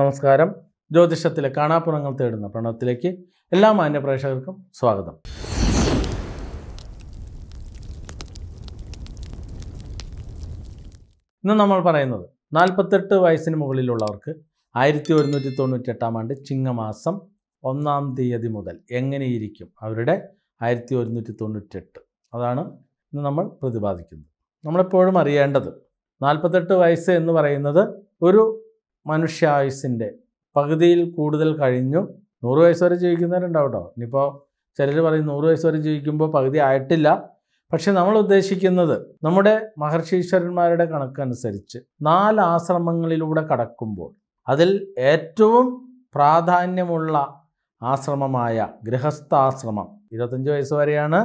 നമസ്കാരം ജ്യോതിഷത്തിലെ കാണാപ്പുറങ്ങൾ തേടുന്ന പ്രണവത്തിലേക്ക് എല്ലാ മാന്യപ്രേക്ഷകർക്കും സ്വാഗതം ഇന്ന് നമ്മൾ പറയുന്നത് നാൽപ്പത്തെട്ട് വയസ്സിന് മുകളിലുള്ളവർക്ക് ആയിരത്തി ഒരുന്നൂറ്റി തൊണ്ണൂറ്റെട്ടാം ആണ്ട് ചിങ്ങമാസം ഒന്നാം തീയതി മുതൽ എങ്ങനെയിരിക്കും അവരുടെ ആയിരത്തി ഒരുന്നൂറ്റി തൊണ്ണൂറ്റെട്ട് അതാണ് ഇന്ന് നമ്മൾ പ്രതിപാദിക്കുന്നത് നമ്മളെപ്പോഴും അറിയേണ്ടത് നാൽപ്പത്തെട്ട് വയസ്സ് എന്ന് പറയുന്നത് ഒരു മനുഷ്യായുസിൻ്റെ പകുതിയിൽ കൂടുതൽ കഴിഞ്ഞു നൂറ് വയസ്സ് വരെ ജീവിക്കുന്നവരുണ്ടാവും കേട്ടോ ഇനിയിപ്പോൾ ചിലർ പറയും നൂറ് വയസ്സ് വരെ ജീവിക്കുമ്പോൾ പകുതി ആയിട്ടില്ല പക്ഷെ നമ്മൾ ഉദ്ദേശിക്കുന്നത് നമ്മുടെ മഹർഷീശ്വരന്മാരുടെ കണക്കനുസരിച്ച് നാല് ആശ്രമങ്ങളിലൂടെ കടക്കുമ്പോൾ അതിൽ ഏറ്റവും പ്രാധാന്യമുള്ള ആശ്രമമായ ഗൃഹസ്ഥാശ്രമം ഇരുപത്തഞ്ച് വയസ്സ് വരെയാണ്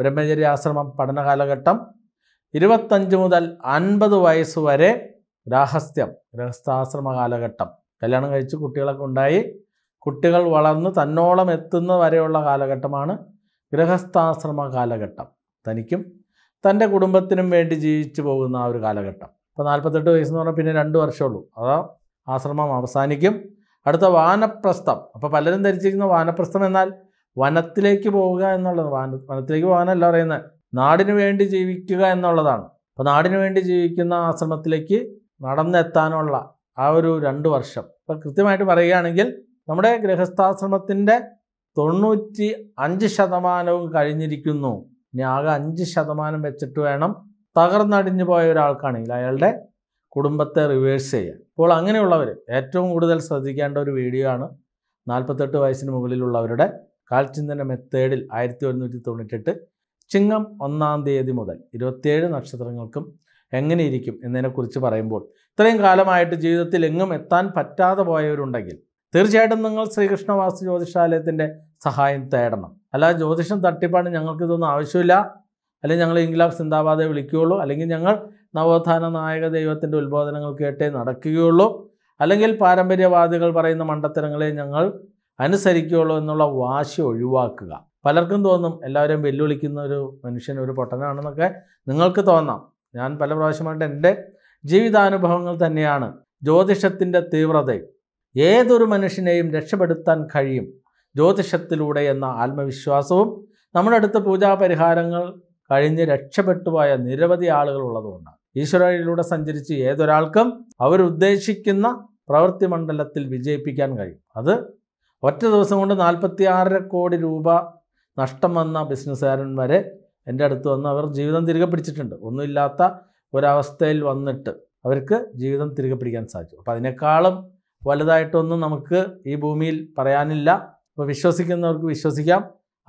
ബ്രഹ്മചര്യാശ്രമം പഠന കാലഘട്ടം ഇരുപത്തഞ്ച് മുതൽ അൻപത് വയസ്സ് വരെ ഗ്രാഹസ്ഥ്യം ഗൃഹസ്ഥാശ്രമ കാലഘട്ടം കല്യാണം കഴിച്ച് കുട്ടികളൊക്കെ ഉണ്ടായി കുട്ടികൾ വളർന്ന് തന്നോളം എത്തുന്ന വരെയുള്ള കാലഘട്ടമാണ് ഗൃഹസ്ഥാശ്രമ കാലഘട്ടം തനിക്കും തൻ്റെ കുടുംബത്തിനും വേണ്ടി ജീവിച്ചു പോകുന്ന ആ ഒരു കാലഘട്ടം ഇപ്പോൾ നാൽപ്പത്തെട്ട് വയസ്സെന്ന് പറഞ്ഞാൽ പിന്നെ രണ്ട് വർഷമുള്ളൂ അതോ ആശ്രമം അവസാനിക്കും അടുത്ത വാനപ്രസ്ഥം അപ്പോൾ പലരും ധരിച്ചിരിക്കുന്ന വാനപ്രസ്ഥം എന്നാൽ വനത്തിലേക്ക് പോവുക എന്നുള്ളത് വാന വനത്തിലേക്ക് പോകാനല്ല പറയുന്നത് നാടിനു വേണ്ടി ജീവിക്കുക എന്നുള്ളതാണ് അപ്പോൾ നാടിനു വേണ്ടി ജീവിക്കുന്ന ആശ്രമത്തിലേക്ക് നടന്നെത്താനുള്ള ആ ഒരു രണ്ട് വർഷം ഇപ്പം കൃത്യമായിട്ട് പറയുകയാണെങ്കിൽ നമ്മുടെ ഗൃഹസ്ഥാശ്രമത്തിൻ്റെ തൊണ്ണൂറ്റി അഞ്ച് ശതമാനവും കഴിഞ്ഞിരിക്കുന്നു ഇനി ആകെ അഞ്ച് ശതമാനം വെച്ചിട്ട് വേണം തകർന്നടിഞ്ഞു പോയ ഒരാൾക്കാണെങ്കിൽ അയാളുടെ കുടുംബത്തെ റിവേഴ്സ് ചെയ്യാൻ അപ്പോൾ അങ്ങനെയുള്ളവർ ഏറ്റവും കൂടുതൽ ശ്രദ്ധിക്കേണ്ട ഒരു വീഡിയോ ആണ് നാൽപ്പത്തെട്ട് വയസ്സിന് മുകളിലുള്ളവരുടെ കാൽചിന്തന മെത്തേഡിൽ ആയിരത്തി ഒരുന്നൂറ്റി തൊണ്ണൂറ്റെട്ട് ചിങ്ങം ഒന്നാം തീയതി മുതൽ ഇരുപത്തിയേഴ് നക്ഷത്രങ്ങൾക്കും എങ്ങനെയിരിക്കും എന്നതിനെക്കുറിച്ച് പറയുമ്പോൾ ഇത്രയും കാലമായിട്ട് ജീവിതത്തിൽ എങ്ങും എത്താൻ പറ്റാതെ പോയവരുണ്ടെങ്കിൽ തീർച്ചയായിട്ടും നിങ്ങൾ ശ്രീകൃഷ്ണവാസ്തു ജ്യോതിഷാലയത്തിൻ്റെ സഹായം തേടണം അല്ലാതെ ജ്യോതിഷം തട്ടിപ്പാണ് ഞങ്ങൾക്കിതൊന്നും ആവശ്യമില്ല അല്ലെങ്കിൽ ഞങ്ങൾ ഇംഗ്ലാഫ് സിന്ദാബാദെ വിളിക്കുകയുള്ളൂ അല്ലെങ്കിൽ ഞങ്ങൾ നവോത്ഥാന നായക ദൈവത്തിൻ്റെ ഉത്ബോധനങ്ങൾ കേട്ടേ നടക്കുകയുള്ളൂ അല്ലെങ്കിൽ പാരമ്പര്യവാദികൾ പറയുന്ന മണ്ടത്തരങ്ങളെ ഞങ്ങൾ അനുസരിക്കുകയുള്ളൂ എന്നുള്ള വാശി ഒഴിവാക്കുക പലർക്കും തോന്നും എല്ലാവരും വെല്ലുവിളിക്കുന്ന ഒരു മനുഷ്യൻ ഒരു പൊട്ടനാണെന്നൊക്കെ നിങ്ങൾക്ക് തോന്നാം ഞാൻ പല പ്രാവശ്യമായിട്ട് എൻ്റെ ജീവിതാനുഭവങ്ങൾ തന്നെയാണ് ജ്യോതിഷത്തിൻ്റെ തീവ്രത ഏതൊരു മനുഷ്യനെയും രക്ഷപ്പെടുത്താൻ കഴിയും ജ്യോതിഷത്തിലൂടെ എന്ന ആത്മവിശ്വാസവും നമ്മുടെ അടുത്ത് പൂജാപരിഹാരങ്ങൾ കഴിഞ്ഞ് രക്ഷപ്പെട്ടുപോയ നിരവധി ആളുകൾ ഉള്ളതുകൊണ്ടാണ് ഈശ്വരയിലൂടെ സഞ്ചരിച്ച് ഏതൊരാൾക്കും അവരുദ്ദേശിക്കുന്ന പ്രവൃത്തി മണ്ഡലത്തിൽ വിജയിപ്പിക്കാൻ കഴിയും അത് ഒറ്റ ദിവസം കൊണ്ട് നാൽപ്പത്തിയാറര കോടി രൂപ നഷ്ടം വന്ന ബിസിനസ്സുകാരൻ വരെ എൻ്റെ അടുത്ത് വന്ന് അവർ ജീവിതം തിരികെ പിടിച്ചിട്ടുണ്ട് ഒന്നുമില്ലാത്ത ഒരവസ്ഥയിൽ വന്നിട്ട് അവർക്ക് ജീവിതം തിരികെ പിടിക്കാൻ സാധിച്ചു അപ്പോൾ അതിനേക്കാളും വലുതായിട്ടൊന്നും നമുക്ക് ഈ ഭൂമിയിൽ പറയാനില്ല അപ്പോൾ വിശ്വസിക്കുന്നവർക്ക് വിശ്വസിക്കാം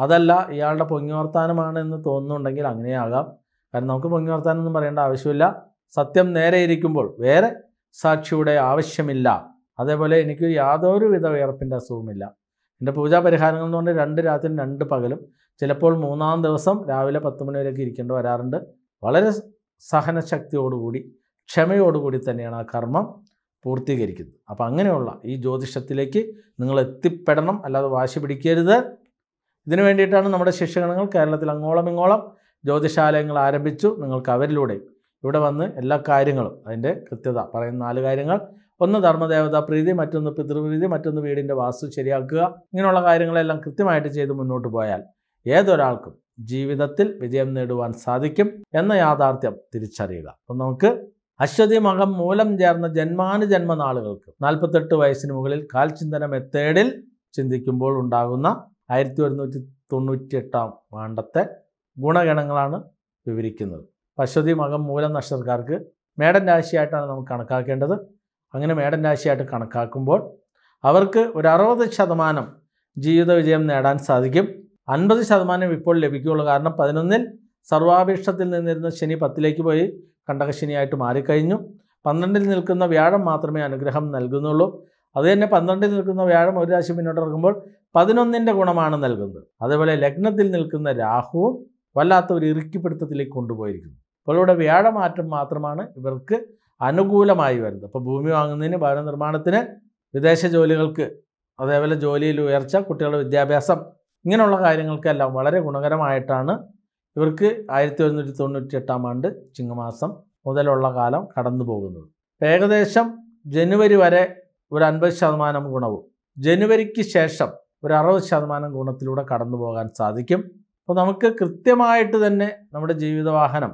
അതല്ല ഇയാളുടെ പൊങ്ങിവർത്താനമാണ് എന്ന് തോന്നുന്നുണ്ടെങ്കിൽ അങ്ങനെയാകാം കാരണം നമുക്ക് പൊങ്ങിവർത്താനൊന്നും പറയേണ്ട ആവശ്യമില്ല സത്യം നേരെ ഇരിക്കുമ്പോൾ വേറെ സാക്ഷിയുടെ ആവശ്യമില്ല അതേപോലെ എനിക്ക് യാതൊരു വിധ വിയർപ്പിൻ്റെ അസുഖമില്ല എൻ്റെ പൂജാ പരിഹാരങ്ങൾ എന്ന് പറഞ്ഞാൽ രണ്ട് രാത്രിയും രണ്ട് പകലും ചിലപ്പോൾ മൂന്നാം ദിവസം രാവിലെ പത്ത് മണി വരെയൊക്കെ ഇരിക്കേണ്ടി വരാറുണ്ട് വളരെ സഹനശക്തിയോടുകൂടി ക്ഷമയോടുകൂടി തന്നെയാണ് ആ കർമ്മം പൂർത്തീകരിക്കുന്നത് അപ്പോൾ അങ്ങനെയുള്ള ഈ ജ്യോതിഷത്തിലേക്ക് നിങ്ങൾ എത്തിപ്പെടണം അല്ലാതെ വാശി പിടിക്കരുത് ഇതിനു വേണ്ടിയിട്ടാണ് നമ്മുടെ ശിഷ്യഗണങ്ങൾ കേരളത്തിൽ അങ്ങോളം ഇങ്ങോളം ജ്യോതിശാലയങ്ങൾ ആരംഭിച്ചു നിങ്ങൾക്ക് അവരിലൂടെ ഇവിടെ വന്ന് എല്ലാ കാര്യങ്ങളും അതിൻ്റെ കൃത്യത പറയുന്ന നാല് കാര്യങ്ങൾ ഒന്ന് ധർമ്മദേവതാ പ്രീതി മറ്റൊന്ന് പിതൃപ്രീതി മറ്റൊന്ന് വീടിൻ്റെ വാസ്തു ശരിയാക്കുക ഇങ്ങനെയുള്ള കാര്യങ്ങളെല്ലാം കൃത്യമായിട്ട് ചെയ്ത് മുന്നോട്ട് പോയാൽ ഏതൊരാൾക്കും ജീവിതത്തിൽ വിജയം നേടുവാൻ സാധിക്കും എന്ന യാഥാർത്ഥ്യം തിരിച്ചറിയുക അപ്പം നമുക്ക് അശ്വതി മകം മൂലം ചേർന്ന ജന്മാനുജന്മ നാളുകൾക്ക് നാൽപ്പത്തെട്ട് വയസ്സിന് മുകളിൽ കാൽചിന്തന മെത്തേഡിൽ ചിന്തിക്കുമ്പോൾ ഉണ്ടാകുന്ന ആയിരത്തി ഒരുന്നൂറ്റി എട്ടാം ആണ്ടത്തെ ഗുണഗണങ്ങളാണ് വിവരിക്കുന്നത് അശ്വതി മകം മൂലം നക്ഷത്രക്കാർക്ക് മേടൻ രാശിയായിട്ടാണ് നമുക്ക് കണക്കാക്കേണ്ടത് അങ്ങനെ മേടൻ രാശിയായിട്ട് കണക്കാക്കുമ്പോൾ അവർക്ക് ഒരു അറുപത് ശതമാനം ജീവിത വിജയം നേടാൻ സാധിക്കും അൻപത് ശതമാനം ഇപ്പോൾ ലഭിക്കുകയുള്ളൂ കാരണം പതിനൊന്നിൽ സർവാപേക്ഷത്തിൽ നിന്നിരുന്ന ശനി പത്തിലേക്ക് പോയി കണ്ടകശനിയായിട്ട് മാറിക്കഴിഞ്ഞു പന്ത്രണ്ടിൽ നിൽക്കുന്ന വ്യാഴം മാത്രമേ അനുഗ്രഹം നൽകുന്നുള്ളൂ അത് തന്നെ പന്ത്രണ്ടിൽ നിൽക്കുന്ന വ്യാഴം ഒരു രാശി മുന്നോട്ട് ഇറങ്ങുമ്പോൾ പതിനൊന്നിൻ്റെ ഗുണമാണ് നൽകുന്നത് അതേപോലെ ലഗ്നത്തിൽ നിൽക്കുന്ന രാഹുവും വല്ലാത്ത ഒരു ഇറുക്കിപ്പിടുത്തത്തിലേക്ക് കൊണ്ടുപോയിരിക്കുന്നു അപ്പോൾ ഇവിടെ വ്യാഴമാറ്റം മാത്രമാണ് ഇവർക്ക് അനുകൂലമായി വരുന്നത് അപ്പോൾ ഭൂമി വാങ്ങുന്നതിന് ഭവന നിർമ്മാണത്തിന് വിദേശ ജോലികൾക്ക് അതേപോലെ ജോലിയിൽ ഉയർച്ച കുട്ടികളുടെ വിദ്യാഭ്യാസം ഇങ്ങനെയുള്ള കാര്യങ്ങൾക്കെല്ലാം വളരെ ഗുണകരമായിട്ടാണ് ഇവർക്ക് ആയിരത്തി ഒരുന്നൂറ്റി തൊണ്ണൂറ്റി എട്ടാം ആണ്ട് ചിങ്ങമാസം മുതലുള്ള കാലം കടന്നു പോകുന്നത് ഏകദേശം ജനുവരി വരെ ഒരു അൻപത് ശതമാനം ഗുണവും ജനുവരിക്ക് ശേഷം ഒരു അറുപത് ശതമാനം ഗുണത്തിലൂടെ കടന്നു പോകാൻ സാധിക്കും അപ്പോൾ നമുക്ക് കൃത്യമായിട്ട് തന്നെ നമ്മുടെ ജീവിതവാഹനം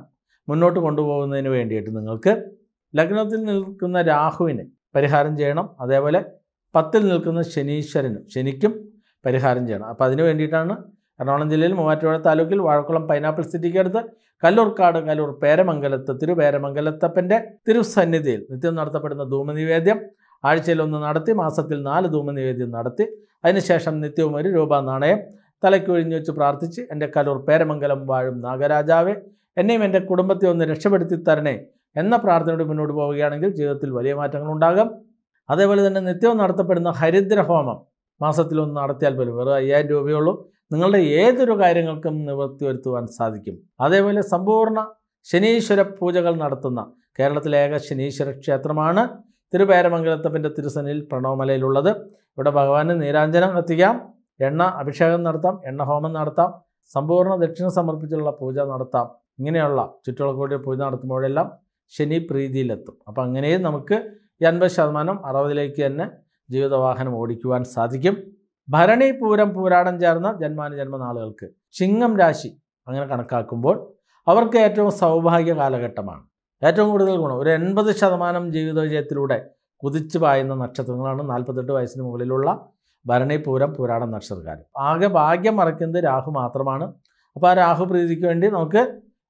മുന്നോട്ട് കൊണ്ടുപോകുന്നതിന് വേണ്ടിയിട്ട് നിങ്ങൾക്ക് ലഗ്നത്തിൽ നിൽക്കുന്ന രാഹുവിന് പരിഹാരം ചെയ്യണം അതേപോലെ പത്തിൽ നിൽക്കുന്ന ശനീശ്വരനും ശനിക്കും പരിഹാരം ചെയ്യണം അപ്പോൾ അതിന് വേണ്ടിയിട്ടാണ് എറണാകുളം ജില്ലയിൽ മൂവാറ്റുപുഴ താലൂക്കിൽ വാഴക്കുളം പൈനാപ്പിൾ സിറ്റിക്ക് അടുത്ത് കല്ലൂർക്കാട് കല്ലൂർ പേരമംഗലത്ത് തിരുപേരമംഗലത്തപ്പൻ്റെ തിരുസന്നിധിയിൽ നിത്യം നടത്തപ്പെടുന്ന ധൂമനിവേദ്യം ആഴ്ചയിൽ ഒന്ന് നടത്തി മാസത്തിൽ നാല് ധൂമനിവേദ്യം നടത്തി അതിനുശേഷം നിത്യവും ഒരു രൂപ നാണയം തലയ്ക്കൊഴിഞ്ഞു വെച്ച് പ്രാർത്ഥിച്ച് എൻ്റെ കലൂർ പേരമംഗലം വാഴും നാഗരാജാവെ എന്നെയും എൻ്റെ കുടുംബത്തെ ഒന്ന് രക്ഷപ്പെടുത്തി തരണേ എന്ന പ്രാർത്ഥനയോട് മുന്നോട്ട് പോവുകയാണെങ്കിൽ ജീവിതത്തിൽ വലിയ മാറ്റങ്ങൾ ഉണ്ടാകും അതേപോലെ തന്നെ നിത്യവും നടത്തപ്പെടുന്ന ഹരിദ്ര ഹോമം മാസത്തിലൊന്ന് നടത്തിയാൽ പോലും വെറും അയ്യായിരം രൂപയുള്ളൂ നിങ്ങളുടെ ഏതൊരു കാര്യങ്ങൾക്കും നിവൃത്തി വരുത്തുവാൻ സാധിക്കും അതേപോലെ സമ്പൂർണ്ണ ശനീശ്വര പൂജകൾ നടത്തുന്ന കേരളത്തിലെ ഏക ശനീശ്വര ക്ഷേത്രമാണ് തിരുപേരമംഗലത്തപ്പൻ്റെ തിരുസനിൽ പ്രണവമലയിലുള്ളത് ഇവിടെ ഭഗവാന് നീരാഞ്ജനം എത്തിക്കാം എണ്ണ അഭിഷേകം നടത്താം എണ്ണ ഹോമം നടത്താം സമ്പൂർണ്ണ ദക്ഷിണ സമർപ്പിച്ചുള്ള പൂജ നടത്താം ഇങ്ങനെയുള്ള ചുറ്റുകളോടെ പൂജ നടത്തുമ്പോഴെല്ലാം ശനി പ്രീതിയിലെത്തും അപ്പോൾ അങ്ങനെയും നമുക്ക് ഈ അൻപത് ശതമാനം അറുപതിലേക്ക് തന്നെ ജീവിതവാഹനം ഓടിക്കുവാൻ സാധിക്കും ഭരണി പൂരം പൂരാടം ചേർന്ന ജന്മാനുജന്മനാളുകൾക്ക് ചിങ്ങം രാശി അങ്ങനെ കണക്കാക്കുമ്പോൾ അവർക്ക് ഏറ്റവും സൗഭാഗ്യ കാലഘട്ടമാണ് ഏറ്റവും കൂടുതൽ ഗുണം ഒരു എൺപത് ശതമാനം ജീവിത വിജയത്തിലൂടെ കുതിച്ചു പായുന്ന നക്ഷത്രങ്ങളാണ് നാൽപ്പത്തെട്ട് വയസ്സിന് മുകളിലുള്ള ഭരണി പൂരം പൂരാടം നക്ഷത്രക്കാർ ആകെ ഭാഗ്യം മറയ്ക്കുന്നത് രാഹു മാത്രമാണ് അപ്പോൾ ആ രാഹു പ്രീതിക്ക് വേണ്ടി നമുക്ക്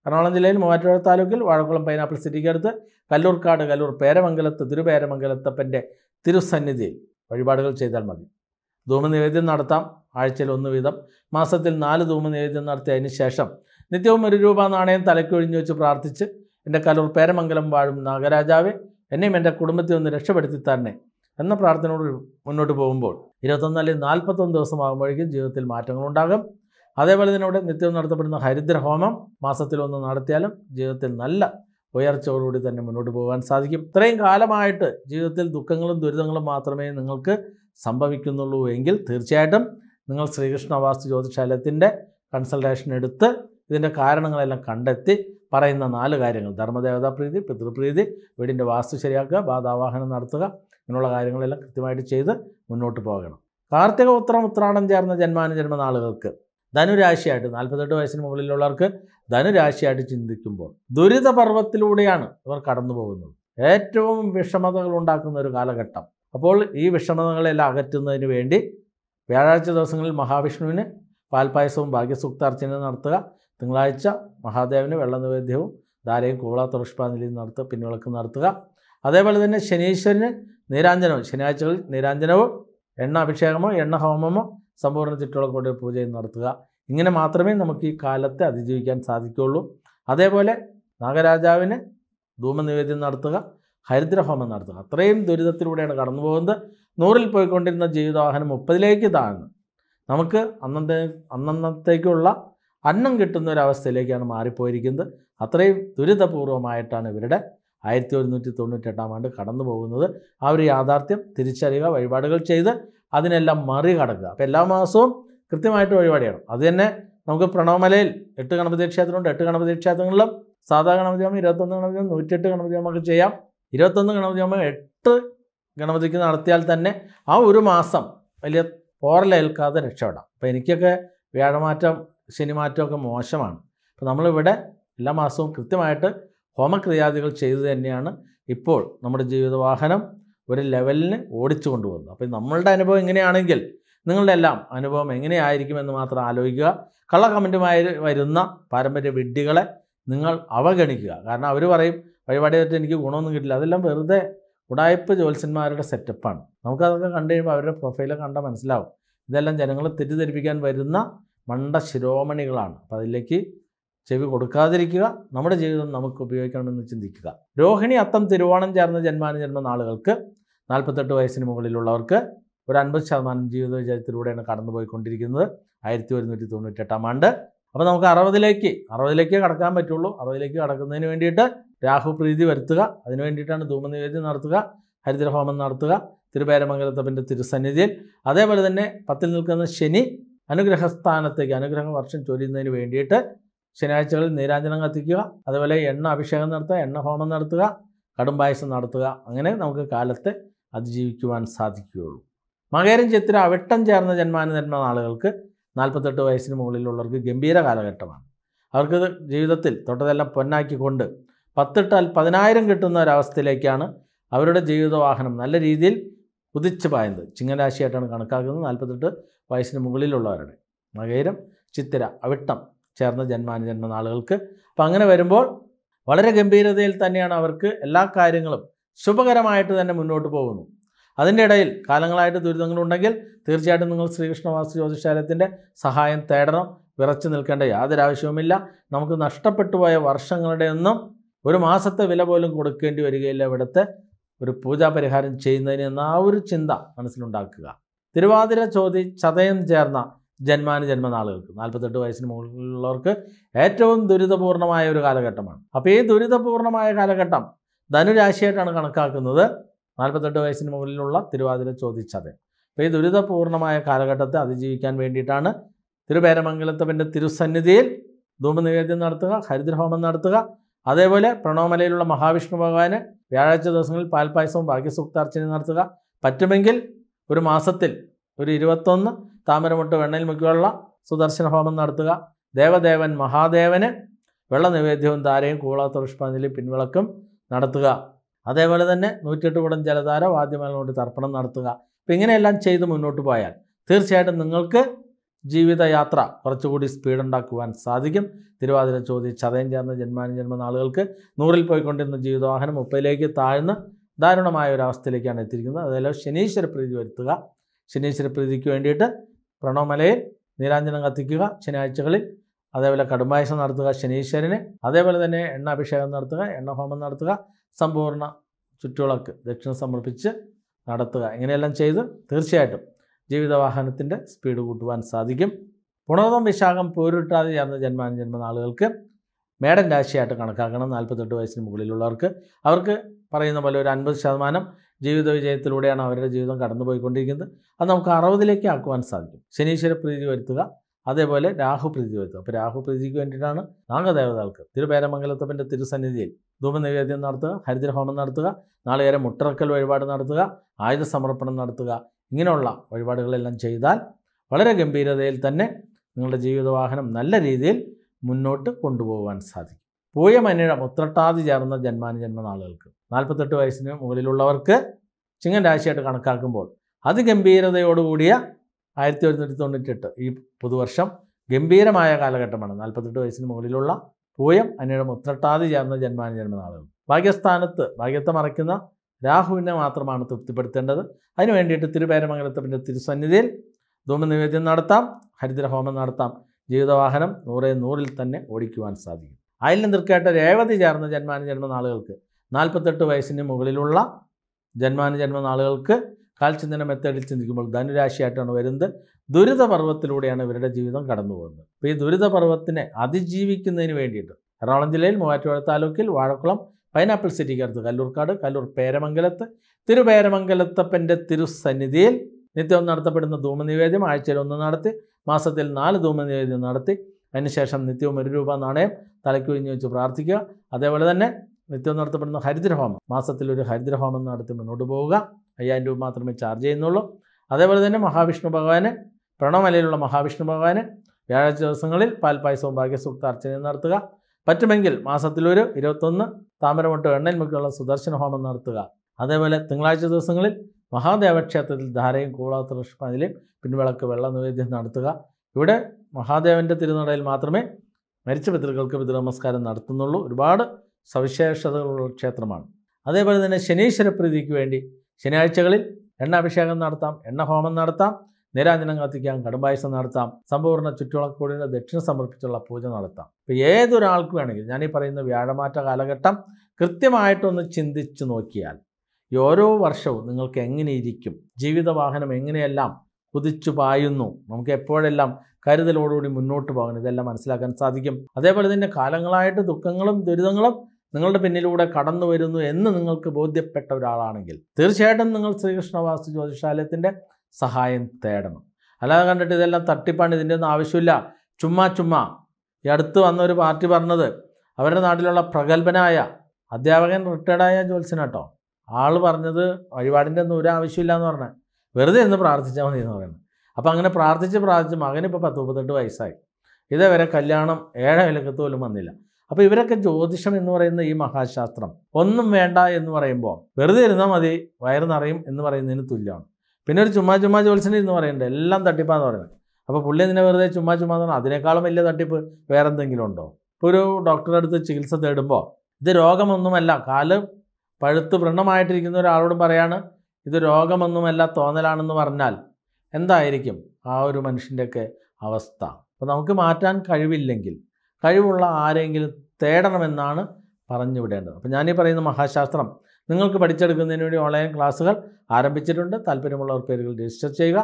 എറണാകുളം ജില്ലയിൽ മൂവാറ്റുപുഴ താലൂക്കിൽ വാഴക്കുളം പൈനാപ്പിൾ സിറ്റിക്കടുത്ത് കല്ലൂർക്കാട് കല്ലൂർ പേരമംഗലത്ത് തിരുപേരമംഗലത്തപ്പൻ്റെ തിരുസന്നിധിയിൽ വഴിപാടുകൾ ചെയ്താൽ മതി ധൂമനിവേദ്യം നടത്താം ആഴ്ചയിൽ ഒന്ന് വീതം മാസത്തിൽ നാല് ധൂമനിവേദ്യം നടത്തിയതിന് ശേഷം നിത്യവും ഒരു രൂപ നാണയം തലക്കൊഴിഞ്ഞു വെച്ച് പ്രാർത്ഥിച്ച് എൻ്റെ കലൂർ പേരമംഗലം വാഴും നാഗരാജാവെ എന്നെയും എൻ്റെ കുടുംബത്തെ ഒന്ന് രക്ഷപ്പെടുത്തി തന്നെ എന്ന പ്രാർത്ഥനയോട് മുന്നോട്ട് പോകുമ്പോൾ അല്ലെങ്കിൽ നാൽപ്പത്തൊന്ന് ദിവസമാകുമ്പോഴേക്കും ജീവിതത്തിൽ മാറ്റങ്ങളുണ്ടാകും അതേപോലെ തന്നെ ഇവിടെ നിത്യം നടത്തപ്പെടുന്ന ഹരിദ്ര ഹോമം മാസത്തിലൊന്ന് നടത്തിയാലും ജീവിതത്തിൽ നല്ല ഉയർച്ചയോടുകൂടി തന്നെ മുന്നോട്ട് പോകാൻ സാധിക്കും ഇത്രയും കാലമായിട്ട് ജീവിതത്തിൽ ദുഃഖങ്ങളും ദുരിതങ്ങളും മാത്രമേ നിങ്ങൾക്ക് സംഭവിക്കുന്നുള്ളൂ എങ്കിൽ തീർച്ചയായിട്ടും നിങ്ങൾ ശ്രീകൃഷ്ണ വാസ്തു ജ്യോതിശാലയത്തിൻ്റെ കൺസൾട്ടേഷൻ എടുത്ത് ഇതിൻ്റെ കാരണങ്ങളെല്ലാം കണ്ടെത്തി പറയുന്ന നാല് കാര്യങ്ങൾ പ്രീതി പിതൃപ്രീതി വീടിൻ്റെ വാസ്തു ശരിയാക്കുക ബാധാവാഹനം നടത്തുക ഇങ്ങനെയുള്ള കാര്യങ്ങളെല്ലാം കൃത്യമായിട്ട് ചെയ്ത് മുന്നോട്ട് പോകണം കാർത്തിക ഉത്രം ഉത്രാടം ചേർന്ന ജന്മാനുജന്മ നാളുകൾക്ക് ധനുരാശിയായിട്ട് നാൽപ്പത്തെട്ട് വയസ്സിന് മുകളിലുള്ളവർക്ക് ധനുരാശിയായിട്ട് ചിന്തിക്കുമ്പോൾ ദുരിതപർവത്തിലൂടെയാണ് ഇവർ കടന്നു പോകുന്നത് ഏറ്റവും വിഷമതകൾ ഉണ്ടാക്കുന്ന ഒരു കാലഘട്ടം അപ്പോൾ ഈ വിഷമതകളെല്ലാം അകറ്റുന്നതിന് വേണ്ടി വ്യാഴാഴ്ച ദിവസങ്ങളിൽ മഹാവിഷ്ണുവിന് പാൽപായസവും ഭാഗ്യസൂക്താർച്ചന നടത്തുക തിങ്കളാഴ്ച മഹാദേവന് വെള്ളനിവേദ്യവും ധാരയും കൂളാത്ത പുഷ്പാഞ്ജലിയും നടത്തുക പിൻവിളക്ക് നടത്തുക അതേപോലെ തന്നെ ശനീശ്വരന് നീരാഞ്ജനവും ശനിയാഴ്ചകളിൽ നീരാഞ്ജനവും എണ്ണ അഭിഷേകമോ എണ്ണ ഹോമമോ സമ്പൂർണ്ണ ചുറ്റോളക്കോട്ടെ പൂജയും നടത്തുക ഇങ്ങനെ മാത്രമേ നമുക്ക് ഈ കാലത്തെ അതിജീവിക്കാൻ സാധിക്കുകയുള്ളൂ അതേപോലെ നാഗരാജാവിന് ധൂമനിവേദ്യം നടത്തുക ഹരിദ്രഹോമം നടത്തുക അത്രയും ദുരിതത്തിലൂടെയാണ് കടന്നു പോകുന്നത് നൂറിൽ പോയിക്കൊണ്ടിരുന്ന ജീവിതവാഹനം മുപ്പതിലേക്ക് താഴ്ന്ന് നമുക്ക് അന്നത്തെ അന്നന്നത്തേക്കുള്ള അന്നം കിട്ടുന്ന ഒരു അവസ്ഥയിലേക്കാണ് മാറിപ്പോയിരിക്കുന്നത് അത്രയും ദുരിതപൂർവ്വമായിട്ടാണ് ഇവരുടെ ആയിരത്തി ഒരുന്നൂറ്റി തൊണ്ണൂറ്റെട്ടാം ആണ്ട് കടന്നു പോകുന്നത് ആ ഒരു യാഥാർത്ഥ്യം തിരിച്ചറിയുക വഴിപാടുകൾ ചെയ്ത് അതിനെല്ലാം മറികടക്കുക അപ്പോൾ എല്ലാ മാസവും കൃത്യമായിട്ട് വഴിപാടിയാണ് അത് തന്നെ നമുക്ക് പ്രണവമലയിൽ എട്ട് ഗണപതി ക്ഷേത്രമുണ്ട് എട്ട് ഗണപതി ക്ഷേത്രങ്ങളിലും സാധാ ഗണപതി ഹോമം ഇരുപത്തൊന്ന് ഗണപതി ഹോമം നൂറ്റെട്ട് ഗണപതി ചെയ്യാം ഇരുപത്തൊന്ന് ഗണപതി ഹോമം എട്ട് ഗണപതിക്ക് നടത്തിയാൽ തന്നെ ആ ഒരു മാസം വലിയ പോറലേൽക്കാതെ രക്ഷപ്പെടാം അപ്പോൾ എനിക്കൊക്കെ വ്യാഴമാറ്റം ശനിമാറ്റമൊക്കെ മോശമാണ് അപ്പോൾ നമ്മളിവിടെ എല്ലാ മാസവും കൃത്യമായിട്ട് ഹോമക്രിയാദികൾ ചെയ്തു തന്നെയാണ് ഇപ്പോൾ നമ്മുടെ ജീവിതവാഹനം ഒരു ലെവലിന് ഓടിച്ചു കൊണ്ടുപോകുന്നത് അപ്പോൾ നമ്മളുടെ അനുഭവം എങ്ങനെയാണെങ്കിൽ നിങ്ങളുടെ എല്ലാം അനുഭവം എങ്ങനെയായിരിക്കുമെന്ന് മാത്രം ആലോചിക്കുക കള്ള കമൻറ്റുമായി വരുന്ന പാരമ്പര്യ വിഡ്ഢികളെ നിങ്ങൾ അവഗണിക്കുക കാരണം അവർ പറയും വഴിപാടിയായിട്ട് എനിക്ക് ഗുണമൊന്നും കിട്ടില്ല അതെല്ലാം വെറുതെ ഉടായ്പ ജോത്സ്യന്മാരുടെ സെറ്റപ്പാണ് നമുക്കതൊക്കെ കണ്ടു കഴിയുമ്പോൾ അവരുടെ പ്രൊഫൈൽ കണ്ടാൽ മനസ്സിലാവും ഇതെല്ലാം ജനങ്ങളെ തെറ്റിദ്ധരിപ്പിക്കാൻ വരുന്ന മണ്ട ശിരോമണികളാണ് അപ്പോൾ അതിലേക്ക് ചെവി കൊടുക്കാതിരിക്കുക നമ്മുടെ ജീവിതം നമുക്ക് ഉപയോഗിക്കണമെന്ന് ചിന്തിക്കുക രോഹിണി അത്തം തിരുവോണം ചേർന്ന ജന്മാനുജന്മ നാളുകൾക്ക് നാൽപ്പത്തെട്ട് വയസ്സിന് മുകളിലുള്ളവർക്ക് ഒരു അൻപത് ശതമാനം ജീവിത വിചാരത്തിലൂടെയാണ് കടന്നുപോയിക്കൊണ്ടിരിക്കുന്നത് ആയിരത്തി ഒരുന്നൂറ്റി തൊണ്ണൂറ്റെട്ടാം ആണ്ട് അപ്പോൾ നമുക്ക് അറുപതിലേക്ക് അറുപതിലേക്ക് കടക്കാൻ പറ്റുള്ളൂ അറുപതിലേക്ക് കടക്കുന്നതിന് വേണ്ടിയിട്ട് രാഹു പ്രീതി വരുത്തുക അതിന് വേണ്ടിയിട്ടാണ് ധൂമനിവേദ്യം നടത്തുക ഹരിദ്രഹോമം നടത്തുക തിരുപേരമംഗലത്തപ്പൻ്റെ തിരുസന്നിധിയിൽ അതേപോലെ തന്നെ പത്തിൽ നിൽക്കുന്ന ശനി അനുഗ്രഹസ്ഥാനത്തേക്ക് അനുഗ്രഹ വർഷം ചൊരിയുന്നതിന് വേണ്ടിയിട്ട് ശനിയാഴ്ചകളിൽ നീരാഞ്ജനം കത്തിക്കുക അതുപോലെ എണ്ണ അഭിഷേകം നടത്തുക എണ്ണ ഹോമം നടത്തുക കടും പായസം നടത്തുക അങ്ങനെ നമുക്ക് കാലത്തെ അതിജീവിക്കുവാൻ സാധിക്കുകയുള്ളൂ മകേരം ചിത്ര അവിട്ടം ചേർന്ന ജന്മാനജന്മ ആളുകൾക്ക് നാൽപ്പത്തെട്ട് വയസ്സിന് മുകളിലുള്ളവർക്ക് ഗംഭീര കാലഘട്ടമാണ് അവർക്ക് ജീവിതത്തിൽ തൊട്ടതെല്ലാം പൊന്നാക്കിക്കൊണ്ട് പത്തിട്ടാൽ പതിനായിരം കിട്ടുന്ന ഒരവസ്ഥയിലേക്കാണ് അവരുടെ ജീവിതവാഹനം നല്ല രീതിയിൽ കുതിച്ചു പായുന്നത് ചിങ്ങരാശിയായിട്ടാണ് കണക്കാക്കുന്നത് നാൽപ്പത്തെട്ട് വയസ്സിന് മുകളിലുള്ളവരുടെ മകേരം ചിത്തിര അവിട്ടം ചേർന്ന നാളുകൾക്ക് അപ്പം അങ്ങനെ വരുമ്പോൾ വളരെ ഗംഭീരതയിൽ തന്നെയാണ് അവർക്ക് എല്ലാ കാര്യങ്ങളും ശുഭകരമായിട്ട് തന്നെ മുന്നോട്ട് പോകുന്നു അതിൻ്റെ ഇടയിൽ കാലങ്ങളായിട്ട് ദുരിതങ്ങളുണ്ടെങ്കിൽ തീർച്ചയായിട്ടും നിങ്ങൾ ശ്രീകൃഷ്ണവാസ ജ്യോതിഷാലയത്തിൻ്റെ സഹായം തേടണം വിറച്ചു നിൽക്കേണ്ട യാതൊരു ആവശ്യവുമില്ല നമുക്ക് നഷ്ടപ്പെട്ടു പോയ വർഷങ്ങളുടെ ഒന്നും ഒരു മാസത്തെ വില പോലും കൊടുക്കേണ്ടി വരികയില്ല ഇവിടുത്തെ ഒരു പൂജാ പരിഹാരം ചെയ്യുന്നതിന് എന്ന ആ ഒരു ചിന്ത മനസ്സിലുണ്ടാക്കുക തിരുവാതിര ചോതി ചതയം ചേർന്ന ജന്മാന ജന്മനാളുകൾക്ക് നാൽപ്പത്തെട്ട് വയസ്സിന് മുകളിലുള്ളവർക്ക് ഏറ്റവും ദുരിതപൂർണമായ ഒരു കാലഘട്ടമാണ് അപ്പോൾ ഈ ദുരിതപൂർണമായ കാലഘട്ടം ധനുരാശിയായിട്ടാണ് കണക്കാക്കുന്നത് നാൽപ്പത്തെട്ട് വയസ്സിന് മുകളിലുള്ള തിരുവാതിര ചോദിച്ചത് അപ്പോൾ ഈ ദുരിതപൂർണമായ കാലഘട്ടത്തെ അതിജീവിക്കാൻ വേണ്ടിയിട്ടാണ് തിരുപേരമംഗലത്തപ്പൻ്റെ തിരുസന്നിധിയിൽ ധൂമനിവേദ്യം നടത്തുക ഹരിദ്രഹോമം നടത്തുക അതേപോലെ പ്രണോമലയിലുള്ള മഹാവിഷ്ണു ഭഗവാന് വ്യാഴാഴ്ച ദിവസങ്ങളിൽ പാൽപ്പായസവും ഭാഗ്യസൂക്താർച്ചനയും നടത്തുക പറ്റുമെങ്കിൽ ഒരു മാസത്തിൽ ഒരു ഇരുപത്തൊന്ന് താമരമുട്ട് വെണ്ണയിൽ മുക്കിവെള്ള സുദർശന ഹോമം നടത്തുക ദേവദേവൻ മഹാദേവന് വെള്ള നിവേദ്യവും താരയും കൂളാത്ത പുഷ്പാഞ്ജലി പിൻവിളക്കും നടത്തുക അതേപോലെ തന്നെ നൂറ്റെട്ട് കുടം ജലധാര വാദ്യമേളനോട് തർപ്പണം നടത്തുക അപ്പം ഇങ്ങനെയെല്ലാം ചെയ്ത് മുന്നോട്ട് പോയാൽ തീർച്ചയായിട്ടും നിങ്ങൾക്ക് ജീവിതയാത്ര കുറച്ചുകൂടി സ്പീഡ് ഉണ്ടാക്കുവാൻ സാധിക്കും തിരുവാതിര ചോദ്യം ചതയം ചേർന്ന ജന്മാനുജന്മ നാളുകൾക്ക് നൂറിൽ പോയിക്കൊണ്ടിരുന്ന ജീവിതവാഹനം മുപ്പതിലേക്ക് താഴ്ന്ന് ദാരുണമായ ഒരവസ്ഥയിലേക്കാണ് എത്തിയിരിക്കുന്നത് അതേപോലെ ശനീശ്വര പ്രീതി വരുത്തുക ശനീശ്വര പ്രീതിക്ക് വേണ്ടിയിട്ട് പ്രണവമലയിൽ നീരാഞ്ജനം കത്തിക്കുക ശനിയാഴ്ചകളിൽ അതേപോലെ കടുംബായസം നടത്തുക ശനീശ്വരന് അതേപോലെ തന്നെ എണ്ണ അഭിഷേകം നടത്തുക എണ്ണ ഹോമം നടത്തുക സമ്പൂർണ്ണ ചുറ്റുവിളക്ക് ദക്ഷിണ സമർപ്പിച്ച് നടത്തുക ഇങ്ങനെയെല്ലാം ചെയ്ത് തീർച്ചയായിട്ടും ജീവിതവാഹനത്തിൻ്റെ സ്പീഡ് കൂട്ടുവാൻ സാധിക്കും പുണർതം വിശാഖം പോരുട്ടാതെ ചേർന്ന നാളുകൾക്ക് മേടൻ രാശിയായിട്ട് കണക്കാക്കണം നാൽപ്പത്തെട്ട് വയസ്സിന് മുകളിലുള്ളവർക്ക് അവർക്ക് പറയുന്ന പോലെ ഒരു അൻപത് ശതമാനം ജീവിത വിജയത്തിലൂടെയാണ് അവരുടെ ജീവിതം കടന്നുപോയിക്കൊണ്ടിരിക്കുന്നത് അത് നമുക്ക് അറുപതിലേക്ക് ആക്കുവാൻ സാധിക്കും ശനീശ്വര പ്രീതി വരുത്തുക അതേപോലെ രാഹു പ്രീതി വരുത്തുക അപ്പോൾ രാഹു പ്രീതിക്ക് വേണ്ടിയിട്ടാണ് നാഗദേവതകൾക്ക് തിരുപേരമംഗലത്തപ്പൻ്റെ തിരുസന്നിധിയിൽ ധൂപനിവേദ്യം നടത്തുക ഹരിദ്രഹോമം നടത്തുക വരെ മുട്ടറക്കൽ വഴിപാട് നടത്തുക ആയുധ സമർപ്പണം നടത്തുക ഇങ്ങനെയുള്ള വഴിപാടുകളെല്ലാം ചെയ്താൽ വളരെ ഗംഭീരതയിൽ തന്നെ നിങ്ങളുടെ ജീവിതവാഹനം നല്ല രീതിയിൽ മുന്നോട്ട് കൊണ്ടുപോകാൻ സാധിക്കും പൂയമനിഴം മുത്രട്ടാതി ചേർന്ന ജന്മാനുജന്മ നാളുകൾക്ക് നാൽപ്പത്തെട്ട് വയസ്സിന് മുകളിലുള്ളവർക്ക് ചിങ്ങൻ രാശിയായിട്ട് കണക്കാക്കുമ്പോൾ അതിഗംഭീരതയോടുകൂടിയ ആയിരത്തി ഒരുന്നൂറ്റി എട്ട് ഈ പുതുവർഷം ഗംഭീരമായ കാലഘട്ടമാണ് നാൽപ്പത്തെട്ട് വയസ്സിന് മുകളിലുള്ള പൂയം അനിഴം മുത്രട്ടാതി ചേർന്ന ജന്മാനുജന്മ നാളുകൾ ഭാഗ്യസ്ഥാനത്ത് ഭാഗ്യത്തെ മറയ്ക്കുന്ന രാഹുവിനെ മാത്രമാണ് തൃപ്തിപ്പെടുത്തേണ്ടത് അതിനു വേണ്ടിയിട്ട് തിരുപേരമംഗലത്തിൻ്റെ തിരുസന്നിധിയിൽ ധൂമനിവേദ്യം നടത്താം ഹരിദ്രഹോമം നടത്താം ജീവിതവാഹനം നൂറേ നൂറിൽ തന്നെ ഓടിക്കുവാൻ സാധിക്കും അയൽ നിന്നിർക്കായിട്ട് രേവതി ചേർന്ന ജന്മാന ജന്മനാളുകൾക്ക് നാൽപ്പത്തെട്ട് വയസ്സിന് മുകളിലുള്ള ജന്മാന ജന്മനാളുകൾക്ക് കാൽചിന്തനം മെത്തേഡിൽ ചിന്തിക്കുമ്പോൾ ധനുരാശിയായിട്ടാണ് വരുന്നത് പർവ്വത്തിലൂടെയാണ് ഇവരുടെ ജീവിതം കടന്നു പോകുന്നത് അപ്പോൾ ഈ പർവ്വത്തിനെ അതിജീവിക്കുന്നതിന് വേണ്ടിയിട്ട് എറണാകുളം ജില്ലയിൽ മൂവാറ്റുപുഴ താലൂക്കിൽ വാഴക്കുളം പൈനാപ്പിൾ അടുത്ത് കല്ലൂർക്കാട് കല്ലൂർ പേരമംഗലത്ത് തിരുപേരമംഗലത്തപ്പൻ്റെ തിരുസന്നിധിയിൽ നിത്യവും നടത്തപ്പെടുന്ന ധൂമനിവേദ്യം ആഴ്ചയിൽ ഒന്ന് നടത്തി മാസത്തിൽ നാല് ധൂമനിവേദ്യം നടത്തി അതിനുശേഷം നിത്യവും ഒരു രൂപ നാണയം തലയ്ക്ക് കഴിഞ്ഞ് വെച്ച് പ്രാർത്ഥിക്കുക അതേപോലെ തന്നെ നിത്യം നടത്തപ്പെടുന്ന ഹരിദ്രഹോമം മാസത്തിൽ ഒരു ഹരിദ്രഹോമം നടത്തി മുന്നോട്ട് പോവുക അയ്യായിരം രൂപ മാത്രമേ ചാർജ് ചെയ്യുന്നുള്ളൂ അതേപോലെ തന്നെ മഹാവിഷ്ണു ഭഗവാന് പ്രണവലയിലുള്ള മഹാവിഷ്ണു ഭഗവാന് വ്യാഴാഴ്ച ദിവസങ്ങളിൽ പാൽപ്പായസവും ഭാഗ്യസൂക്ത അർച്ചനയും നടത്തുക പറ്റുമെങ്കിൽ മാസത്തിലൊരു ഇരുപത്തൊന്ന് താമരമൊട്ട് എണ്ണയിൽ മുക്കിയുള്ള സുദർശന ഹോമം നടത്തുക അതേപോലെ തിങ്കളാഴ്ച ദിവസങ്ങളിൽ മഹാദേവക്ഷേത്രത്തിൽ ധാരയും കൂളാത്ത പുഷ്പാഞ്ജലിയും പിൻവിളക്ക് വെള്ള നിവേദ്യം നടത്തുക ഇവിടെ മഹാദേവൻ്റെ തിരുനടയിൽ മാത്രമേ മരിച്ച പിതൃക്കൾക്ക് പിതൃനമസ്കാരം നടത്തുന്നുള്ളൂ ഒരുപാട് സവിശേഷതകളുള്ള ക്ഷേത്രമാണ് അതേപോലെ തന്നെ ശനീശ്വരപ്രീതിക്ക് വേണ്ടി ശനിയാഴ്ചകളിൽ എണ്ണ അഭിഷേകം നടത്താം എണ്ണ ഹോമം നടത്താം നിരാജനം കത്തിക്കാം കടുംബായുസം നടത്താം സമ്പൂർണ്ണ ചുറ്റുവളക്കൂടിയുടെ ദക്ഷിണ സമർപ്പിച്ചുള്ള പൂജ നടത്താം ഇപ്പോൾ ഏതൊരാൾക്ക് വേണമെങ്കിലും ഞാനീ പറയുന്ന വ്യാഴമാറ്റ കാലഘട്ടം കൃത്യമായിട്ടൊന്ന് ചിന്തിച്ചു നോക്കിയാൽ ഓരോ വർഷവും നിങ്ങൾക്ക് എങ്ങനെയിരിക്കും ജീവിതവാഹനം എങ്ങനെയെല്ലാം കുതിച്ചു പായുന്നു നമുക്ക് എപ്പോഴെല്ലാം കരുതലോടുകൂടി മുന്നോട്ട് പോകണം ഇതെല്ലാം മനസ്സിലാക്കാൻ സാധിക്കും അതേപോലെ തന്നെ കാലങ്ങളായിട്ട് ദുഃഖങ്ങളും ദുരിതങ്ങളും നിങ്ങളുടെ പിന്നിലൂടെ കടന്നു വരുന്നു എന്ന് നിങ്ങൾക്ക് ബോധ്യപ്പെട്ട ഒരാളാണെങ്കിൽ തീർച്ചയായിട്ടും നിങ്ങൾ ശ്രീകൃഷ്ണ വാസ്തു ജ്യോതിഷാലയത്തിൻ്റെ സഹായം തേടണം അല്ലാതെ കണ്ടിട്ട് ഇതെല്ലാം തട്ടിപ്പാണ് ഇതിൻ്റെ ഒന്നും ആവശ്യമില്ല ചുമ്മാ ചുമ്മാ ഈ അടുത്ത് വന്ന ഒരു പാർട്ടി പറഞ്ഞത് അവരുടെ നാട്ടിലുള്ള പ്രഗത്ഭനായ അധ്യാപകൻ റിട്ടയർഡായ ജ്യോത്സ്യനാട്ടോ ആൾ പറഞ്ഞത് വഴിപാടിൻ്റെ ഒന്നും ഒരു ആവശ്യമില്ല എന്ന് പറഞ്ഞത് വെറുതെ ഇരുന്ന് പ്രാർത്ഥിച്ചാൽ മതി എന്ന് പറയുന്നത് അപ്പോൾ അങ്ങനെ പ്രാർത്ഥിച്ച് പ്രാർത്ഥിച്ച് മകനിപ്പോൾ പത്ത് മുപ്പത്തെട്ട് വയസ്സായി വരെ കല്യാണം ഏഴ വിലക്കത്ത് പോലും വന്നില്ല അപ്പോൾ ഇവരൊക്കെ ജ്യോതിഷം എന്ന് പറയുന്ന ഈ മഹാശാസ്ത്രം ഒന്നും വേണ്ട എന്ന് പറയുമ്പോൾ വെറുതെ ഇരുന്നാൽ മതി വയറ് നിറയും എന്ന് പറയുന്നതിന് തുല്യമാണ് പിന്നെ ഒരു ചുമ്മാ ചുമ്മാ ജ്യോത്സനം എന്ന് പറയുന്നുണ്ട് എല്ലാം തട്ടിപ്പാന്ന് പറയുന്നത് അപ്പോൾ പുള്ളി എന്തിനാ വെറുതെ ചുമ്മാ ചുമ്മാ എന്ന് പറഞ്ഞാൽ അതിനേക്കാളും വലിയ തട്ടിപ്പ് വേറെ എന്തെങ്കിലും ഉണ്ടോ ഇപ്പോൾ ഒരു ഡോക്ടറെ അടുത്ത് ചികിത്സ തേടുമ്പോൾ ഇത് രോഗമൊന്നുമല്ല കാല് പഴുത്ത് വൃണമായിട്ടിരിക്കുന്ന ഒരാളോട് പറയാണ് ഇത് രോഗമൊന്നുമല്ല തോന്നലാണെന്ന് പറഞ്ഞാൽ എന്തായിരിക്കും ആ ഒരു മനുഷ്യൻ്റെയൊക്കെ അവസ്ഥ അപ്പോൾ നമുക്ക് മാറ്റാൻ കഴിവില്ലെങ്കിൽ കഴിവുള്ള ആരെങ്കിലും തേടണമെന്നാണ് പറഞ്ഞു വിടേണ്ടത് അപ്പോൾ ഞാനീ പറയുന്ന മഹാശാസ്ത്രം നിങ്ങൾക്ക് പഠിച്ചെടുക്കുന്നതിന് വേണ്ടി ഓൺലൈൻ ക്ലാസ്സുകൾ ആരംഭിച്ചിട്ടുണ്ട് താല്പര്യമുള്ളവർ പേരുകൾ രജിസ്റ്റർ ചെയ്യുക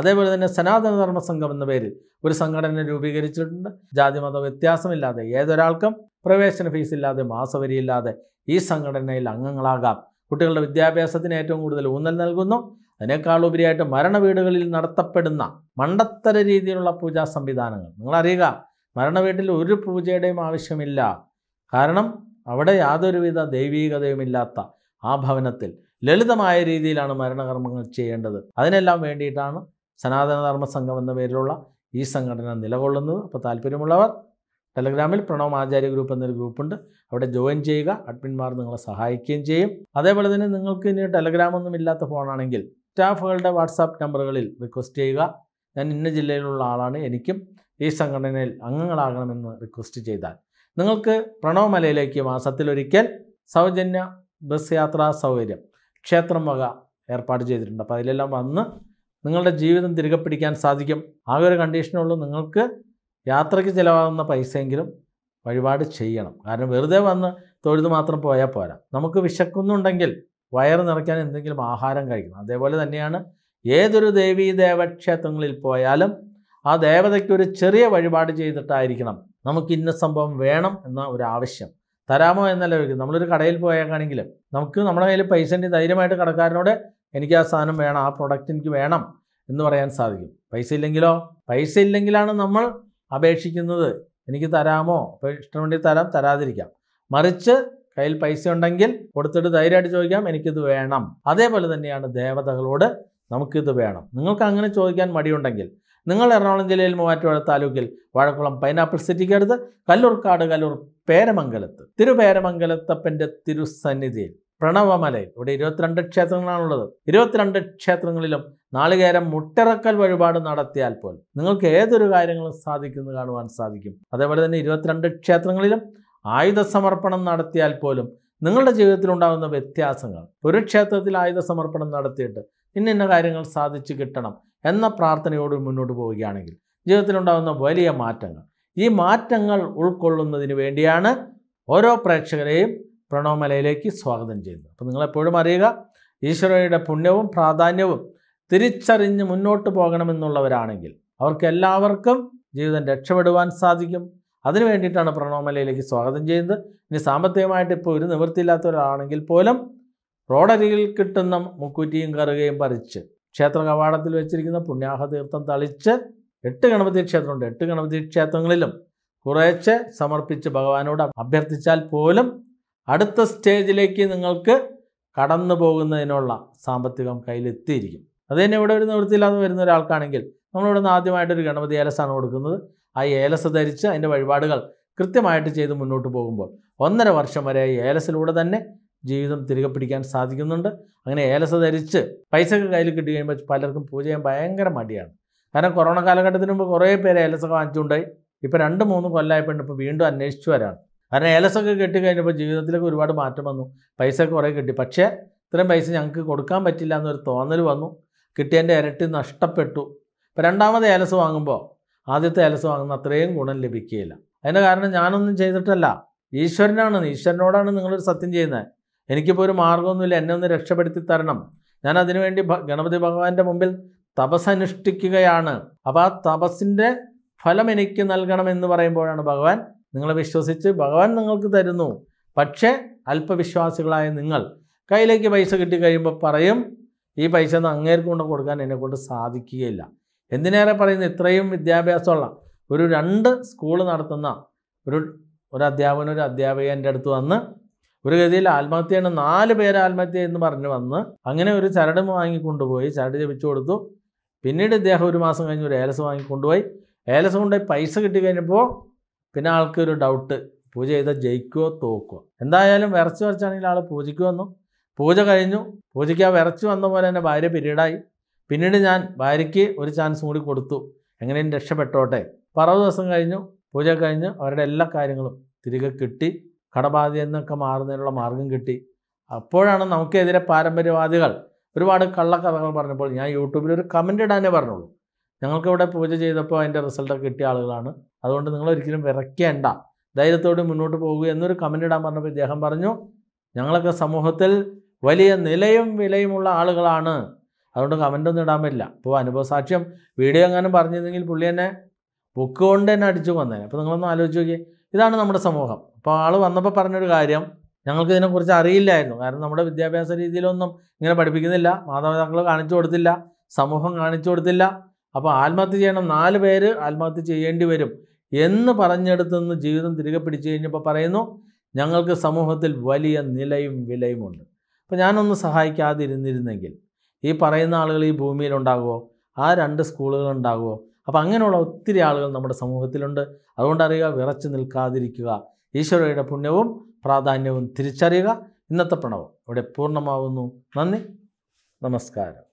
അതേപോലെ തന്നെ സനാതനധർമ്മ സംഘം എന്ന പേരിൽ ഒരു സംഘടന രൂപീകരിച്ചിട്ടുണ്ട് ജാതിമത വ്യത്യാസമില്ലാതെ ഏതൊരാൾക്കും പ്രവേശന ഫീസ് ഇല്ലാതെ മാസവരിയില്ലാതെ ഈ സംഘടനയിൽ അംഗങ്ങളാകാം കുട്ടികളുടെ വിദ്യാഭ്യാസത്തിന് ഏറ്റവും കൂടുതൽ ഊന്നൽ നൽകുന്നു അതിനേക്കാൾ ഉപരിയായിട്ട് മരണവീടുകളിൽ നടത്തപ്പെടുന്ന മണ്ടത്തര രീതിയിലുള്ള പൂജാ സംവിധാനങ്ങൾ നിങ്ങളറിയുക മരണവീട്ടിൽ ഒരു പൂജയുടെയും ആവശ്യമില്ല കാരണം അവിടെ യാതൊരുവിധ ഇല്ലാത്ത ആ ഭവനത്തിൽ ലളിതമായ രീതിയിലാണ് മരണകർമ്മങ്ങൾ ചെയ്യേണ്ടത് അതിനെല്ലാം വേണ്ടിയിട്ടാണ് സനാതനധർമ്മ സംഘം എന്ന പേരിലുള്ള ഈ സംഘടന നിലകൊള്ളുന്നത് അപ്പോൾ താല്പര്യമുള്ളവർ ടെലഗ്രാമിൽ പ്രണവ് ആചാര്യ ഗ്രൂപ്പ് എന്നൊരു ഗ്രൂപ്പുണ്ട് അവിടെ ജോയിൻ ചെയ്യുക അഡ്മിൻമാർ നിങ്ങളെ സഹായിക്കുകയും ചെയ്യും അതേപോലെ തന്നെ നിങ്ങൾക്ക് ഇനി ടെലഗ്രാം ഒന്നും ഇല്ലാത്ത ഫോണാണെങ്കിൽ സ്റ്റാഫുകളുടെ വാട്സാപ്പ് നമ്പറുകളിൽ റിക്വസ്റ്റ് ചെയ്യുക ഞാൻ ഇന്ന ജില്ലയിലുള്ള ആളാണ് എനിക്കും ഈ സംഘടനയിൽ അംഗങ്ങളാകണമെന്ന് റിക്വസ്റ്റ് ചെയ്താൽ നിങ്ങൾക്ക് പ്രണവ് മലയിലേക്ക് മാസത്തിലൊരിക്കൽ സൗജന്യ ബസ് യാത്രാ സൗകര്യം ക്ഷേത്രം വക ഏർപ്പാട് ചെയ്തിട്ടുണ്ട് അപ്പോൾ അതിലെല്ലാം വന്ന് നിങ്ങളുടെ ജീവിതം തിരികെ പിടിക്കാൻ സാധിക്കും ആകെ ഒരു കണ്ടീഷനുള്ളൂ നിങ്ങൾക്ക് യാത്രയ്ക്ക് ചിലവാകുന്ന പൈസയെങ്കിലും വഴിപാട് ചെയ്യണം കാരണം വെറുതെ വന്ന് തൊഴുത് മാത്രം പോയാൽ പോരാ നമുക്ക് വിശക്കുന്നുണ്ടെങ്കിൽ വയറ് നിറയ്ക്കാൻ എന്തെങ്കിലും ആഹാരം കഴിക്കണം അതേപോലെ തന്നെയാണ് ഏതൊരു ദേവീ ദേവക്ഷേത്രങ്ങളിൽ പോയാലും ആ ദേവതയ്ക്ക് ഒരു ചെറിയ വഴിപാട് ചെയ്തിട്ടായിരിക്കണം നമുക്ക് ഇന്ന സംഭവം വേണം എന്ന ഒരു ആവശ്യം തരാമോ എന്നല്ല ചോദിക്കും നമ്മളൊരു കടയിൽ പോയേക്കാണെങ്കിൽ നമുക്ക് നമ്മുടെ കയ്യിൽ പൈസ ധൈര്യമായിട്ട് കടക്കാരനോട് എനിക്ക് ആ സാധനം വേണം ആ പ്രൊഡക്റ്റ് എനിക്ക് വേണം എന്ന് പറയാൻ സാധിക്കും പൈസ ഇല്ലെങ്കിലോ പൈസ ഇല്ലെങ്കിലാണ് നമ്മൾ അപേക്ഷിക്കുന്നത് എനിക്ക് തരാമോ അപ്പോൾ ഇഷ്ടമുണ്ടെങ്കിൽ തരാം തരാതിരിക്കാം മറിച്ച് കയ്യിൽ പൈസ ഉണ്ടെങ്കിൽ കൊടുത്തിട്ട് ധൈര്യമായിട്ട് ചോദിക്കാം എനിക്കിത് വേണം അതേപോലെ തന്നെയാണ് ദേവതകളോട് നമുക്കിത് വേണം നിങ്ങൾക്ക് അങ്ങനെ ചോദിക്കാൻ മടിയുണ്ടെങ്കിൽ നിങ്ങൾ എറണാകുളം ജില്ലയിൽ മൂവാറ്റുപുഴ താലൂക്കിൽ വാഴക്കുളം പൈനാപ്പിൾ സിറ്റിക്കടുത്ത് കല്ലൂർക്കാട് കല്ലൂർ പേരമംഗലത്ത് തിരുപേരമംഗലത്തപ്പൻ്റെ തിരുസന്നിധിയിൽ പ്രണവമലയിൽ ഇവിടെ ഇരുപത്തിരണ്ട് ക്ഷേത്രങ്ങളാണുള്ളത് ഇരുപത്തിരണ്ട് ക്ഷേത്രങ്ങളിലും നാളികേരം മുട്ടിറക്കൽ വഴിപാട് നടത്തിയാൽ പോലും നിങ്ങൾക്ക് ഏതൊരു കാര്യങ്ങളും സാധിക്കുന്നു കാണുവാൻ സാധിക്കും അതേപോലെ തന്നെ ഇരുപത്തിരണ്ട് ക്ഷേത്രങ്ങളിലും ആയുധ സമർപ്പണം നടത്തിയാൽ പോലും നിങ്ങളുടെ ജീവിതത്തിലുണ്ടാകുന്ന വ്യത്യാസങ്ങൾ ഒരു ക്ഷേത്രത്തിൽ ആയുധ സമർപ്പണം നടത്തിയിട്ട് ഇന്ന കാര്യങ്ങൾ സാധിച്ചു കിട്ടണം എന്ന പ്രാർത്ഥനയോട് മുന്നോട്ട് പോവുകയാണെങ്കിൽ ജീവിതത്തിലുണ്ടാകുന്ന വലിയ മാറ്റങ്ങൾ ഈ മാറ്റങ്ങൾ ഉൾക്കൊള്ളുന്നതിന് വേണ്ടിയാണ് ഓരോ പ്രേക്ഷകരെയും പ്രണവമലയിലേക്ക് സ്വാഗതം ചെയ്യുന്നു അപ്പോൾ നിങ്ങളെപ്പോഴും അറിയുക ഈശ്വരയുടെ പുണ്യവും പ്രാധാന്യവും തിരിച്ചറിഞ്ഞ് മുന്നോട്ട് പോകണമെന്നുള്ളവരാണെങ്കിൽ അവർക്ക് എല്ലാവർക്കും ജീവിതം രക്ഷപ്പെടുവാൻ സാധിക്കും അതിനു വേണ്ടിയിട്ടാണ് പ്രണവമലയിലേക്ക് സ്വാഗതം ചെയ്യുന്നത് ഇനി സാമ്പത്തികമായിട്ട് ഇപ്പോൾ ഒരു നിവൃത്തിയില്ലാത്ത ഒരാളാണെങ്കിൽ പോലും റോഡരികിൽ കിട്ടുന്ന മുക്കൂറ്റിയും കറുകയും പറിച്ച് ക്ഷേത്ര കവാടത്തിൽ വെച്ചിരിക്കുന്ന പുണ്യാഹ തീർത്ഥം തളിച്ച് എട്ട് ഗണപതി ക്ഷേത്രമുണ്ട് എട്ട് ഗണപതി ക്ഷേത്രങ്ങളിലും കുറേച്ച് സമർപ്പിച്ച് ഭഗവാനോട് അഭ്യർത്ഥിച്ചാൽ പോലും അടുത്ത സ്റ്റേജിലേക്ക് നിങ്ങൾക്ക് കടന്നു പോകുന്നതിനുള്ള സാമ്പത്തികം കയ്യിലെത്തിയിരിക്കും അത് തന്നെ ഇവിടെ ഒരു നിവൃത്തിയില്ലാതെ വരുന്ന ഒരാൾക്കാണെങ്കിൽ നമ്മളിവിടുന്ന് ആദ്യമായിട്ടൊരു ഗണപതി ഏലസാണ് കൊടുക്കുന്നത് ആ ഏലസ് ധരിച്ച് അതിൻ്റെ വഴിപാടുകൾ കൃത്യമായിട്ട് ചെയ്ത് മുന്നോട്ട് പോകുമ്പോൾ ഒന്നര വർഷം വരെ ഏലസിലൂടെ തന്നെ ജീവിതം തിരികെ പിടിക്കാൻ സാധിക്കുന്നുണ്ട് അങ്ങനെ ഏലസ ധരിച്ച് പൈസയൊക്കെ കയ്യിൽ കിട്ടി കഴിയുമ്പോൾ പലർക്കും പൂജ ചെയ്യാൻ ഭയങ്കര മടിയാണ് കാരണം കൊറോണ കാലഘട്ടത്തിന് മുമ്പ് കുറേ പേര് ഏലസൊക്കെ വാങ്ങിച്ചുകൊണ്ടായി ഇപ്പോൾ രണ്ട് മൂന്ന് കൊല്ലമായപ്പോൾ ഇപ്പോൾ വീണ്ടും അന്വേഷിച്ചു വരാണ് കാരണം ഏലസൊക്കെ കെട്ടി കഴിഞ്ഞപ്പോൾ ജീവിതത്തിലൊക്കെ ഒരുപാട് മാറ്റം വന്നു പൈസ കുറേ കിട്ടി പക്ഷേ ഇത്രയും പൈസ ഞങ്ങൾക്ക് കൊടുക്കാൻ പറ്റില്ല എന്നൊരു തോന്നൽ വന്നു കിട്ടിയതിൻ്റെ ഇരട്ടി നഷ്ടപ്പെട്ടു ഇപ്പം രണ്ടാമത് ഏലസ് വാങ്ങുമ്പോൾ ആദ്യത്തെ ഏലസ് വാങ്ങുന്ന അത്രയും ഗുണം ലഭിക്കുകയില്ല അതിൻ്റെ കാരണം ഞാനൊന്നും ചെയ്തിട്ടല്ല ഈശ്വരനാണ് ഈശ്വരനോടാണ് നിങ്ങളൊരു സത്യം ചെയ്യുന്നത് എനിക്കിപ്പോൾ ഒരു മാർഗ്ഗമൊന്നുമില്ല എന്നെ ഒന്ന് രക്ഷപ്പെടുത്തി തരണം ഞാൻ അതിനുവേണ്ടി ഗണപതി ഭഗവാന്റെ മുമ്പിൽ തപസ് അനുഷ്ഠിക്കുകയാണ് അപ്പോൾ ആ തപസ്സിൻ്റെ ഫലം എനിക്ക് നൽകണമെന്ന് പറയുമ്പോഴാണ് ഭഗവാൻ നിങ്ങളെ വിശ്വസിച്ച് ഭഗവാൻ നിങ്ങൾക്ക് തരുന്നു പക്ഷേ അല്പവിശ്വാസികളായ നിങ്ങൾ കയ്യിലേക്ക് പൈസ കിട്ടിക്കഴിയുമ്പോൾ പറയും ഈ പൈസ ഒന്നും കൊണ്ട് കൊടുക്കാൻ എന്നെക്കൊണ്ട് സാധിക്കുകയില്ല എന്തിനേറെ പറയുന്നത് ഇത്രയും വിദ്യാഭ്യാസമുള്ള ഒരു രണ്ട് സ്കൂൾ നടത്തുന്ന ഒരു ഒരു അധ്യാപകൻ ഒരു അധ്യാപിക എൻ്റെ അടുത്ത് വന്ന് ഒരു ഗതിയിൽ ആത്മഹത്യയാണ് നാല് പേര് ആത്മഹത്യ എന്ന് പറഞ്ഞു വന്ന് അങ്ങനെ ഒരു ചരട് വാങ്ങിക്കൊണ്ടുപോയി ചരട് ജപിച്ചു കൊടുത്തു പിന്നീട് ഇദ്ദേഹം ഒരു മാസം കഴിഞ്ഞ് ഒരു ഏലസ് വാങ്ങിക്കൊണ്ടുപോയി ഏലസ് കൊണ്ടുപോയി പൈസ കിട്ടി കഴിഞ്ഞപ്പോൾ പിന്നെ ആൾക്കൊരു ഡൗട്ട് പൂജ ചെയ്താൽ ജയിക്കുമോ തോക്കുമോ എന്തായാലും വിറച്ച് വരച്ചാണെങ്കിൽ ആൾ പൂജയ്ക്ക് വന്നു പൂജ കഴിഞ്ഞു പൂജയ്ക്ക് ആ വിറച്ച് വന്ന പോലെ തന്നെ ഭാര്യ പിരീഡായി പിന്നീട് ഞാൻ ഭാര്യയ്ക്ക് ഒരു ചാൻസ് കൂടി കൊടുത്തു എങ്ങനെയും രക്ഷപ്പെട്ടോട്ടെ പറവ് ദിവസം കഴിഞ്ഞു പൂജ കഴിഞ്ഞു അവരുടെ എല്ലാ കാര്യങ്ങളും തിരികെ കിട്ടി കടബാധയിൽ നിന്നൊക്കെ മാറുന്നതിനുള്ള മാർഗം കിട്ടി അപ്പോഴാണ് നമുക്കെതിരെ പാരമ്പര്യവാദികൾ ഒരുപാട് കള്ളക്കഥകൾ പറഞ്ഞപ്പോൾ ഞാൻ യൂട്യൂബിൽ ഒരു കമൻ്റ് ഇടാനേ പറഞ്ഞുള്ളൂ ഞങ്ങൾക്കിവിടെ പൂജ ചെയ്തപ്പോൾ അതിൻ്റെ റിസൾട്ടൊക്കെ കിട്ടിയ ആളുകളാണ് അതുകൊണ്ട് നിങ്ങൾ ഒരിക്കലും വിറയ്ക്കേണ്ട ധൈര്യത്തോടെ മുന്നോട്ട് പോകുക എന്നൊരു കമൻ്റ് ഇടാൻ പറഞ്ഞപ്പോൾ ഇദ്ദേഹം പറഞ്ഞു ഞങ്ങളൊക്കെ സമൂഹത്തിൽ വലിയ നിലയും വിലയുമുള്ള ആളുകളാണ് അതുകൊണ്ട് കമൻ്റൊന്നും ഇടാൻ പറ്റില്ല ഇപ്പോൾ അനുഭവസാക്ഷ്യം വീഡിയോ എങ്ങാനും പറഞ്ഞിരുന്നെങ്കിൽ പുള്ളി തന്നെ ബുക്ക് കൊണ്ട് തന്നെ അടിച്ചു കൊന്നേനെ അപ്പോൾ നിങ്ങളൊന്ന് ആലോചിച്ച് നോക്കിയേ ഇതാണ് നമ്മുടെ സമൂഹം അപ്പോൾ ആൾ വന്നപ്പോൾ പറഞ്ഞൊരു കാര്യം ഞങ്ങൾക്ക് ഇതിനെക്കുറിച്ച് അറിയില്ലായിരുന്നു കാരണം നമ്മുടെ വിദ്യാഭ്യാസ രീതിയിലൊന്നും ഇങ്ങനെ പഠിപ്പിക്കുന്നില്ല മാതാപിതാക്കൾ കാണിച്ചു കൊടുത്തില്ല സമൂഹം കാണിച്ചു കൊടുത്തില്ല അപ്പോൾ ആത്മഹത്യ ചെയ്യണം നാല് പേര് ആത്മഹത്യ ചെയ്യേണ്ടി വരും എന്ന് നിന്ന് ജീവിതം തിരികെ പിടിച്ചു കഴിഞ്ഞപ്പോൾ പറയുന്നു ഞങ്ങൾക്ക് സമൂഹത്തിൽ വലിയ നിലയും വിലയുമുണ്ട് അപ്പോൾ ഞാനൊന്ന് സഹായിക്കാതിരുന്നിരുന്നെങ്കിൽ ഈ പറയുന്ന ആളുകൾ ഈ ഭൂമിയിലുണ്ടാകുമോ ആ രണ്ട് സ്കൂളുകൾ അപ്പോൾ അങ്ങനെയുള്ള ഒത്തിരി ആളുകൾ നമ്മുടെ സമൂഹത്തിലുണ്ട് അതുകൊണ്ട് വിറച്ചു നിൽക്കാതിരിക്കുക ഈശ്വരയുടെ പുണ്യവും പ്രാധാന്യവും തിരിച്ചറിയുക ഇന്നത്തെ പ്രണവം ഇവിടെ പൂർണ്ണമാവുന്നു നന്ദി നമസ്കാരം